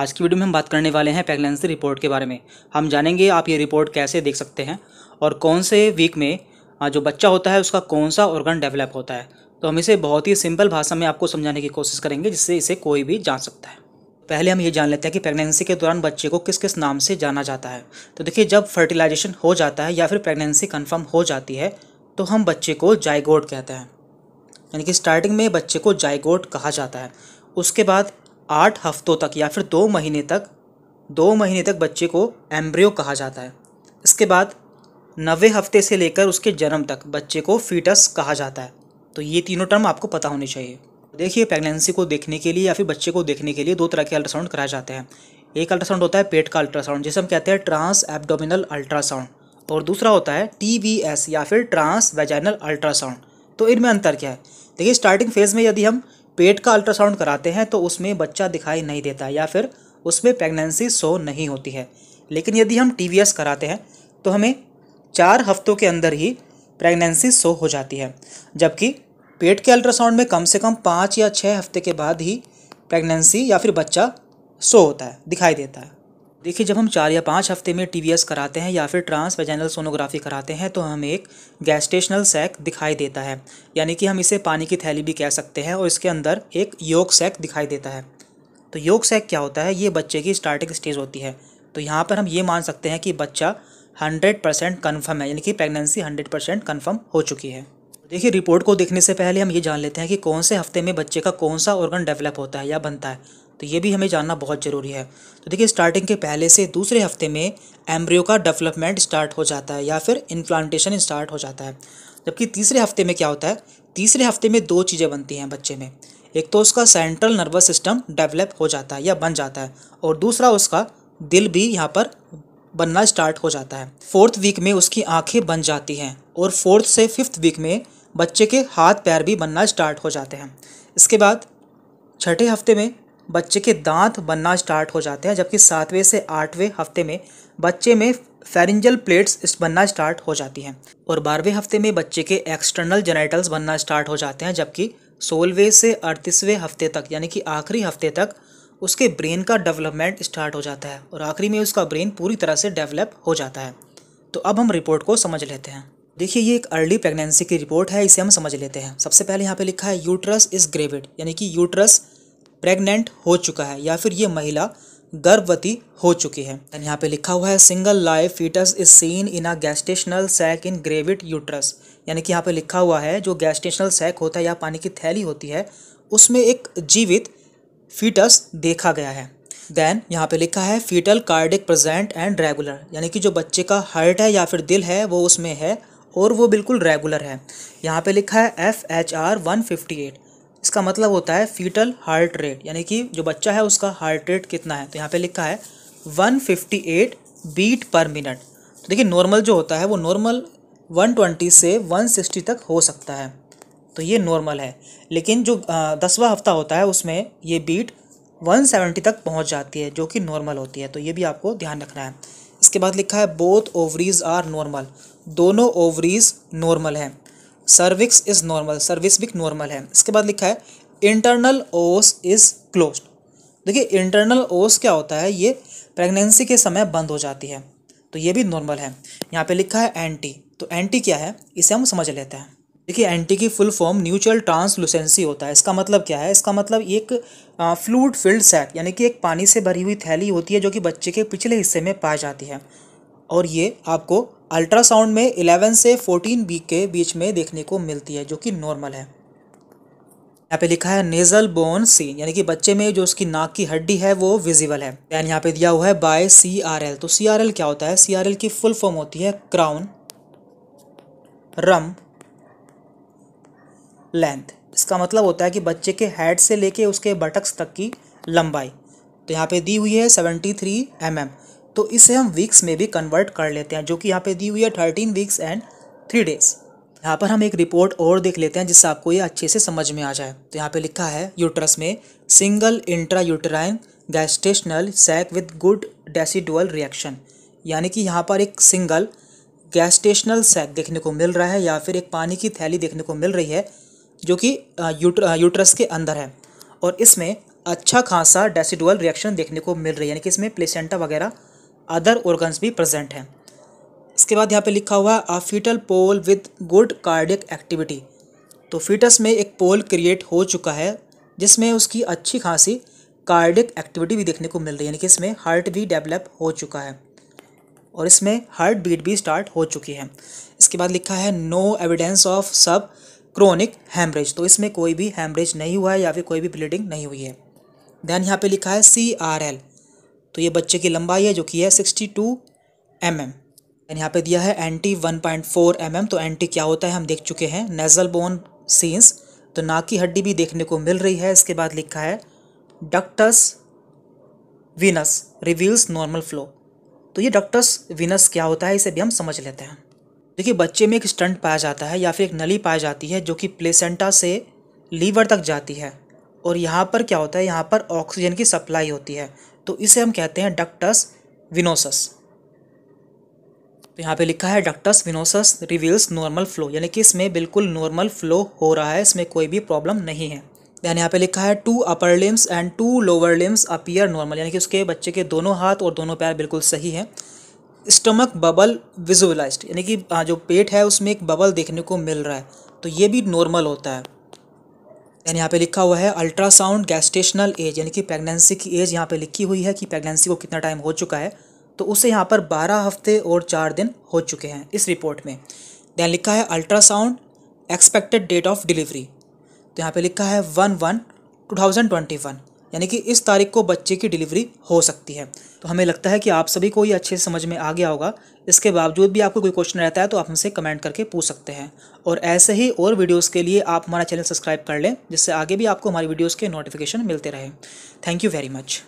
आज की वीडियो में हम बात करने वाले हैं प्रेगनेंसी रिपोर्ट के बारे में हम जानेंगे आप ये रिपोर्ट कैसे देख सकते हैं और कौन से वीक में जो बच्चा होता है उसका कौन सा ऑर्गन डेवलप होता है तो हम इसे बहुत ही सिंपल भाषा में आपको समझाने की कोशिश करेंगे जिससे इसे कोई भी जान सकता है पहले हम ये जान लेते हैं कि प्रेगनेंसी के दौरान बच्चे को किस किस नाम से जाना जाता है तो देखिए जब फर्टिलाइजेशन हो जाता है या फिर प्रेगनेंसी कन्फर्म हो जाती है तो हम बच्चे को जायगोड कहते हैं यानी कि स्टार्टिंग में बच्चे को जायगोड कहा जाता है उसके बाद आठ हफ्तों तक या फिर दो महीने तक दो महीने तक बच्चे को एम्ब्रियो कहा जाता है इसके बाद नवे हफ्ते से लेकर उसके जन्म तक बच्चे को फीटस कहा जाता है तो ये तीनों टर्म आपको पता होने चाहिए देखिए प्रेगनेंसी को देखने के लिए या फिर बच्चे को देखने के लिए दो तरह के अल्ट्रासाउंड कराए जाते हैं एक अल्ट्रासाउंड होता है पेट का अल्ट्रासाउंड जिसे हम कहते हैं ट्रांस एब्डोमिनल अल्ट्रासाउंड और दूसरा होता है टी या फिर ट्रांस वेजाइनल अल्ट्रासाउंड तो इनमें अंतर क्या है देखिए स्टार्टिंग फेज़ में यदि हम पेट का अल्ट्रासाउंड कराते हैं तो उसमें बच्चा दिखाई नहीं देता या फिर उसमें प्रेगनेंसी शो नहीं होती है लेकिन यदि हम टी कराते हैं तो हमें चार हफ्तों के अंदर ही प्रेगनेंसी शो हो जाती है जबकि पेट के अल्ट्रासाउंड में कम से कम पाँच या छः हफ्ते के बाद ही प्रेगनेंसी या फिर बच्चा शो होता है दिखाई देता है देखिए जब हम चार या पाँच हफ्ते में टी कराते हैं या फिर ट्रांस वेजनल सोनोग्राफी कराते हैं तो हमें एक गैस्टेशनल सैक दिखाई देता है यानी कि हम इसे पानी की थैली भी कह सकते हैं और इसके अंदर एक योग सैक दिखाई देता है तो योग सैक क्या होता है ये बच्चे की स्टार्टिंग स्टेज होती है तो यहाँ पर हम ये मान सकते हैं कि बच्चा हंड्रेड परसेंट कन्फर्म है यानी कि प्रेगनेंसी हंड्रेड परसेंट कन्फर्म हो चुकी है देखिए रिपोर्ट को देखने से पहले हम ये जान लेते हैं कि कौन से हफ्ते में बच्चे का कौन सा ऑर्गन डेवलप होता है या बनता है तो ये भी हमें जानना बहुत ज़रूरी है तो देखिए स्टार्टिंग के पहले से दूसरे हफ्ते में एम्ब्रियो का डेवलपमेंट स्टार्ट हो जाता है या फिर इम्प्लांटेशन स्टार्ट हो जाता है जबकि तीसरे हफ्ते में क्या होता है तीसरे हफ्ते में दो चीज़ें बनती हैं बच्चे में एक तो उसका सेंट्रल नर्वस सिस्टम डेवलप हो जाता है या बन जाता है और दूसरा उसका दिल भी यहाँ पर बनना स्टार्ट हो जाता है फोर्थ वीक में उसकी आंखें बन जाती हैं और फोर्थ से फिफ्थ वीक में बच्चे के हाथ पैर भी बनना स्टार्ट हो जाते हैं इसके बाद छठे हफ्ते में बच्चे के दांत बनना स्टार्ट हो जाते हैं जबकि सातवें से आठवें हफ्ते में बच्चे में फेरिंजल प्लेट्स बनना स्टार्ट हो जाती हैं और बारहवें हफ्ते में बच्चे के एक्सटर्नल जेनेटल्स बनना स्टार्ट हो जाते हैं जबकि सोलहवें से अड़तीसवें हफ्ते तक यानी कि आखिरी हफ्ते तक उसके ब्रेन का डेवलपमेंट स्टार्ट हो जाता है और आखिरी में उसका ब्रेन पूरी तरह से डेवलप हो जाता है तो अब हम रिपोर्ट को समझ लेते हैं देखिए ये एक अर्ली प्रेगनेंसी की रिपोर्ट है इसे हम समझ लेते हैं सबसे पहले यहाँ पे लिखा है यूट्रस इज ग्रेविड यानी कि यूट्रस प्रेग्नेंट हो चुका है या फिर ये महिला गर्भवती हो चुकी है यहाँ पे लिखा हुआ है single life fetus is seen in a gestational sac in gravid uterus यानी कि यहाँ पे लिखा हुआ है जो गैस्टेशनल सैक होता है या पानी की थैली होती है उसमें एक जीवित फीटस देखा गया है देन यहाँ पे लिखा है fetal cardiac present and regular यानी कि जो बच्चे का हार्ट है या फिर दिल है वो उसमें है और वो बिल्कुल रेगुलर है यहाँ पे लिखा है F H R one fifty eight इसका मतलब होता है फीटल हार्ट रेट यानी कि जो बच्चा है उसका हार्ट रेट कितना है तो यहाँ पे लिखा है 158 बीट पर मिनट तो देखिए नॉर्मल जो होता है वो नॉर्मल 120 से 160 तक हो सकता है तो ये नॉर्मल है लेकिन जो दसवा हफ्ता होता है उसमें ये बीट 170 तक पहुँच जाती है जो कि नॉर्मल होती है तो ये भी आपको ध्यान रखना है इसके बाद लिखा है बोथ ओवरीज आर नॉर्मल दोनों ओवरीज नॉर्मल हैं सर्विक्स इज नॉर्मल सर्विस भी नॉर्मल है इसके बाद लिखा है इंटरनल ओस इज क्लोज देखिए इंटरनल ओस क्या होता है ये प्रेगनेंसी के समय बंद हो जाती है तो ये भी नॉर्मल है यहाँ पे लिखा है एंटी तो एंटी क्या है इसे हम समझ लेते हैं देखिए एंटी की फुल फॉर्म न्यूचुअल ट्रांसलूसेंसी होता है इसका मतलब क्या है इसका मतलब एक फ्लूड फिल्ड सैक यानी कि एक पानी से भरी हुई थैली होती है जो कि बच्चे के पिछले हिस्से में पाई जाती है और ये आपको अल्ट्रासाउंड में 11 से 14 वीक के बीच में देखने को मिलती है जो कि नॉर्मल है यहाँ पे लिखा है नेजल बोन सीन यानी कि बच्चे में जो उसकी नाक की हड्डी है वो विजिबल है दैन यहाँ पे दिया हुआ है बाय सी आर एल तो सी आर एल क्या होता है सी आर एल की फुल फॉर्म होती है क्राउन रम लेंथ इसका मतलब होता है कि बच्चे के हेड से लेके उसके बटक्स तक की लंबाई तो यहाँ पे दी हुई है सेवेंटी थ्री एम एम तो इसे हम वीक्स में भी कन्वर्ट कर लेते हैं जो कि यहाँ पे दी हुई है thirteen weeks and three days यहाँ पर हम एक रिपोर्ट और देख लेते हैं जिससे आपको ये अच्छे से समझ में आ जाए तो यहाँ पे लिखा है यूट्रस में single intra uterine gestational sac with good decidual reaction यानी कि यहाँ पर एक सिंगल गैस्टेशनल सैक देखने को मिल रहा है या फिर एक पानी की थैली देखने को मिल रही है जो कि यूट्रस के अंदर है और इसमें अच्छा खासा डेसीडुअल रिएक्शन देखने को मिल रही है यानी कि इसमें प्लेसेंटा वगैरह अदर ऑर्गन्स भी प्रेजेंट हैं इसके बाद यहाँ पे लिखा हुआ है a fetal pole with good cardiac activity तो फीटस में एक पोल क्रिएट हो चुका है जिसमें उसकी अच्छी खासी कार्डिक एक्टिविटी भी देखने को मिल रही है यानी कि इसमें हार्ट भी डेवलप हो चुका है और इसमें हार्ट बीट भी स्टार्ट हो चुकी है इसके बाद लिखा है no evidence of sub chronic haemorrhage तो इसमें कोई भी हेमरेज नहीं हुआ है या फिर कोई भी ब्लीडिंग नहीं हुई है देन यहाँ पे लिखा है सी आर एल तो ये बच्चे की लंबाई है जो कि है sixty two M M and यहाँ पे दिया है NT one point four M M तो एंटी क्या होता है हम देख चुके हैं नेजल बोन सीन्स तो नाक की हड्डी भी देखने को मिल रही है इसके बाद लिखा है ductus venous reveals normal flow तो ये डक्टस वीनस क्या होता है इसे भी हम समझ लेते हैं देखिए बच्चे में एक स्टंट पाया जाता है या फिर एक नली पाई जाती है जो कि प्लेसेंटा से लीवर तक जाती है और यहाँ पर क्या होता है यहाँ पर ऑक्सीजन की सप्लाई होती है तो इसे हम कहते हैं डक्टस विनोसस तो यहाँ पे लिखा है ductus venosus reveals normal flow यानी कि इसमें बिल्कुल नॉर्मल फ्लो हो रहा है इसमें कोई भी प्रॉब्लम नहीं है यानी यहाँ पे लिखा है two upper limbs and two lower limbs appear normal यानी कि उसके बच्चे के दोनों हाथ और दोनों पैर बिल्कुल सही हैं स्टमक बबल विजुअलाइज्ड यानी कि हाँ, जो पेट है उसमें एक बबल देखने को मिल रहा है तो ये भी नॉर्मल होता है देन यहाँ पे लिखा हुआ है अल्ट्रासाउंड गैस्टेशनल एज यानी कि प्रेगनेंसी की एज यहाँ पे लिखी हुई है कि प्रेगनेंसी को कितना टाइम हो चुका है तो उसे यहाँ पर बारह हफ्ते और चार दिन हो चुके हैं इस रिपोर्ट में देन लिखा है ultrasound expected date of delivery तो यहाँ पे लिखा है one one two thousand twenty one यानी कि इस तारीख को बच्चे की डिलीवरी हो सकती है तो हमें लगता है कि आप सभी को ये अच्छे से समझ में आ गया होगा इसके बावजूद भी आपको कोई क्वेश्चन रहता है तो आप हमसे कमेंट करके पूछ सकते हैं और ऐसे ही और वीडियोस के लिए आप हमारा चैनल सब्सक्राइब कर लें जिससे आगे भी आपको हमारी वीडियोस के नोटिफिकेशन मिलते रहे थैंक यू वेरी मच